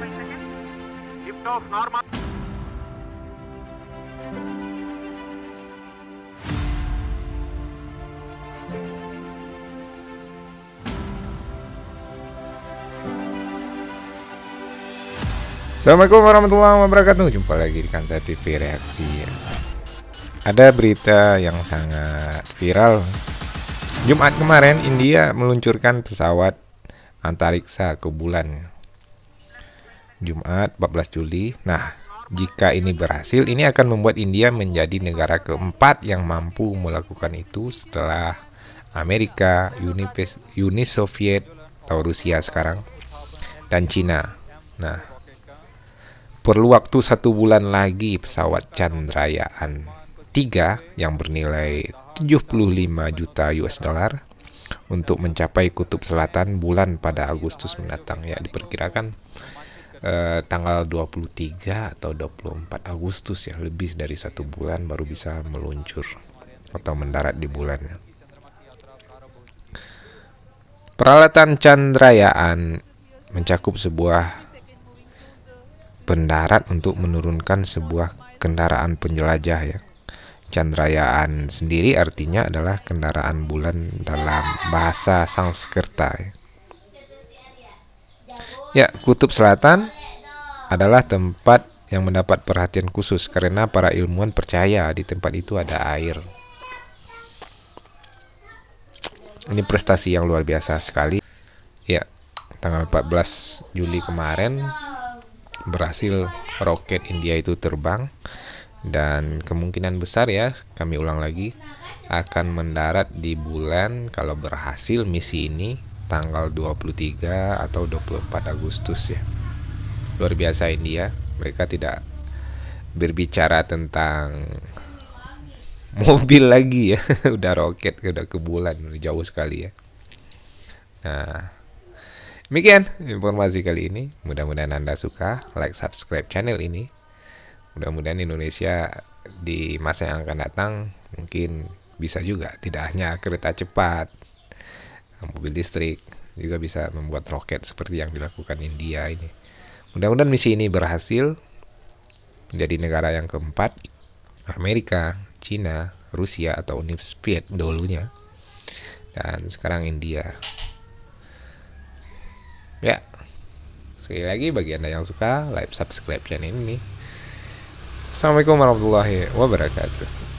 Assalamualaikum warahmatullahi wabarakatuh Jumpa lagi di Kansa TV Reaksi Ada berita yang sangat viral Jumat kemarin India meluncurkan pesawat antariksa ke bulan Jumat 14 Juli. Nah, jika ini berhasil, ini akan membuat India menjadi negara keempat yang mampu melakukan itu setelah Amerika, Uni, Uni Soviet atau Rusia sekarang, dan Cina. Nah, perlu waktu satu bulan lagi pesawat Chandrayaan 3 yang bernilai 75 juta US dollar untuk mencapai kutub selatan bulan pada Agustus mendatang ya diperkirakan Eh, tanggal 23 atau 24 Agustus ya lebih dari satu bulan baru bisa meluncur atau mendarat di bulan. Peralatan Chandrayaan mencakup sebuah pendarat untuk menurunkan sebuah kendaraan penjelajah ya. Chandrayaan sendiri artinya adalah kendaraan bulan dalam bahasa Sanskerta. Ya. Ya, kutub selatan adalah tempat yang mendapat perhatian khusus karena para ilmuwan percaya di tempat itu ada air. Ini prestasi yang luar biasa sekali. Ya, tanggal 14 Juli kemarin berhasil roket India itu terbang dan kemungkinan besar ya, kami ulang lagi akan mendarat di bulan kalau berhasil misi ini tanggal 23 atau 24 Agustus ya. Luar biasa India, mereka tidak berbicara tentang eh. mobil lagi ya, udah roket, udah ke bulan, jauh sekali ya. Nah, demikian informasi kali ini. Mudah-mudahan Anda suka, like, subscribe channel ini. Mudah-mudahan Indonesia di masa yang akan datang mungkin bisa juga tidak hanya kereta cepat, mobil listrik juga bisa membuat roket seperti yang dilakukan India ini. Mudah-mudahan misi ini berhasil menjadi negara yang keempat Amerika, Cina, Rusia atau Uni Soviet dulunya dan sekarang India. Ya, sekali lagi bagi anda yang suka like subscribe channel ini. Assalamualaikum warahmatullahi wabarakatuh.